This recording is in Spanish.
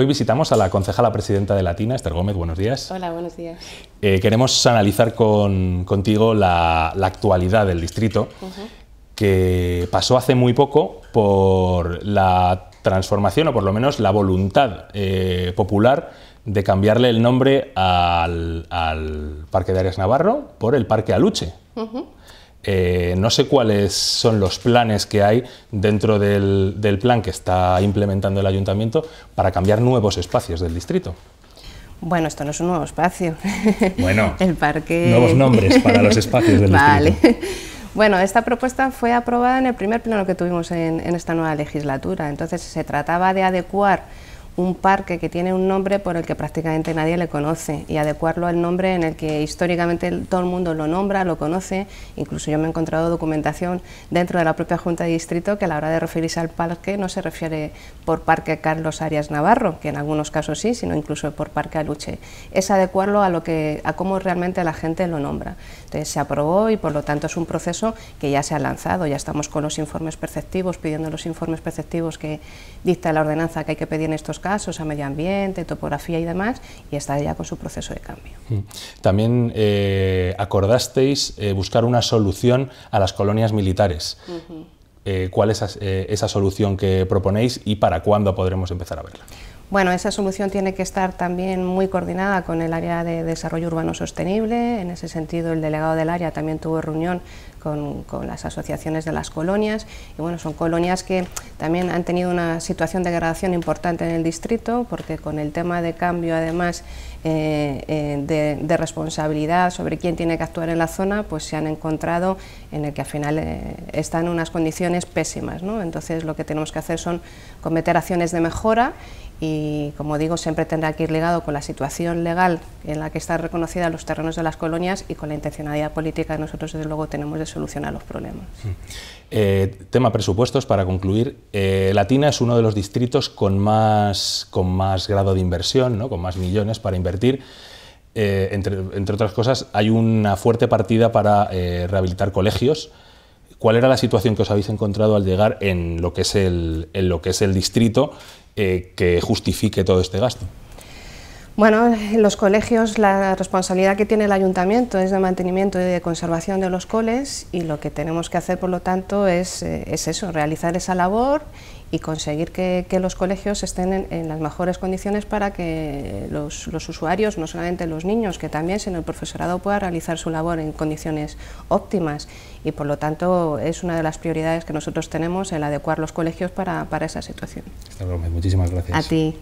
Hoy visitamos a la concejala presidenta de Latina, Esther Gómez. Buenos días. Hola, buenos días. Eh, queremos analizar contigo la, actualidad del distrito, que pasó hace muy poco por la transformación, o por lo menos la voluntad eh, popular, de cambiarle el nombre al, Parque de Arias Navarro por el Parque Aluche. Eh, no sé cuáles son los planes que hay dentro del, plan que está implementando el ayuntamiento para cambiar nuevos espacios del distrito. Bueno, esto no es un nuevo espacio. Bueno, el parque. Nuevos nombres para los espacios del vale. Bueno, esta propuesta fue aprobada en el primer pleno que tuvimos en esta nueva legislatura. Entonces se trataba de adecuar un parque que tiene un nombre por el que prácticamente nadie le conoce y adecuarlo al nombre en el que históricamente todo el mundo lo nombra, lo conoce, incluso yo me he encontrado documentación dentro de la propia Junta de Distrito que a la hora de referirse al parque no se refiere por Parque Carlos Arias Navarro, que en algunos casos sí, sino incluso por Parque Aluche. Es adecuarlo a lo que a cómo realmente la gente lo nombra. Entonces se aprobó y por lo tanto es un proceso que ya se ha lanzado, ya estamos con los informes perceptivos, pidiendo los informes perceptivos que dicta la ordenanza que hay que pedir en estos casos casos a medio ambiente, topografía y demás, y está ya con su proceso de cambio. Mm. También eh, acordasteis eh, buscar una solución a las colonias militares. Eh, ¿Cuál es esa solución que proponéis y para cuándo podremos empezar a verla? Bueno, esa solución tiene que estar también muy coordinada con el área de desarrollo urbano sostenible. En ese sentido, el delegado del área también tuvo reunión con, las asociaciones de las colonias. Y bueno, son colonias que también han tenido una situación de degradación importante en el distrito, porque con el tema de cambio, además, eh, eh, de, responsabilidad sobre quién tiene que actuar en la zona, pues se han encontrado en el que al final eh, están unas condiciones pésimas. ¿no? Entonces, lo que tenemos que hacer son cometer acciones de mejora y como digo siempre tendrá que ir ligado con la situación legal en la que están reconocidas los terrenos de las colonias y con la intencionalidad política que nosotros desde luego tenemos de solucionar los problemas. Mm. Eh, tema presupuestos para concluir. Eh, Latina es uno de los distritos con más, con más grado de inversión, con más millones para invertir. Eh, entre, entre, otras cosas, hay una fuerte partida para rehabilitar colegios. ¿Cuál era la situación que os habéis encontrado al llegar en lo que es el, en lo que es el distrito eh, que justifique todo este gasto. Bueno, en los colegios la responsabilidad que tiene el ayuntamiento es de mantenimiento y de conservación de los coles y lo que tenemos que hacer, por lo tanto, es, eh, es eso, realizar esa labor y conseguir que, los colegios estén en, las mejores condiciones para que los, usuarios, no solamente los niños, que también, sino el profesorado pueda realizar su labor en condiciones óptimas y, por lo tanto, es una de las prioridades que nosotros tenemos el adecuar los colegios para, esa situación. muchísimas gracias. A ti.